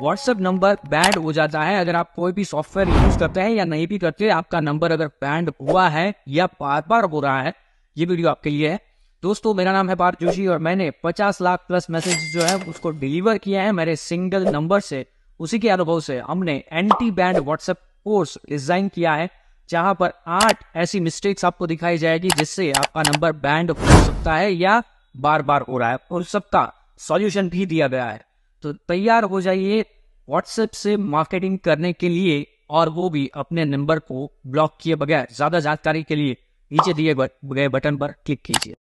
WhatsApp number band हो जाता है अगर आप कोई भी सॉफ्टवेयर यूज करते हैं या नहीं भी करते आपका नंबर अगर बैंड हुआ है या बार बार हो रहा है ये वीडियो आपके लिए है दोस्तों मेरा नाम है पार्थ जोशी और मैंने 50 लाख प्लस मैसेज जो है उसको डिलीवर किया है मेरे सिंगल नंबर से उसी के अनुभव से हमने एंटी बैंड व्हाट्सएप कोर्स डिजाइन किया है जहां पर आठ ऐसी मिस्टेक्स आपको दिखाई जाएगी जिससे आपका नंबर बैंड हो सकता है या बार बार हो रहा है और सबका सॉल्यूशन भी दिया गया है तो तैयार हो जाइए व्हाट्सएप से मार्केटिंग करने के लिए और वो भी अपने नंबर को ब्लॉक किए बगैर ज्यादा जानकारी के लिए नीचे दिए गए बटन पर क्लिक कीजिए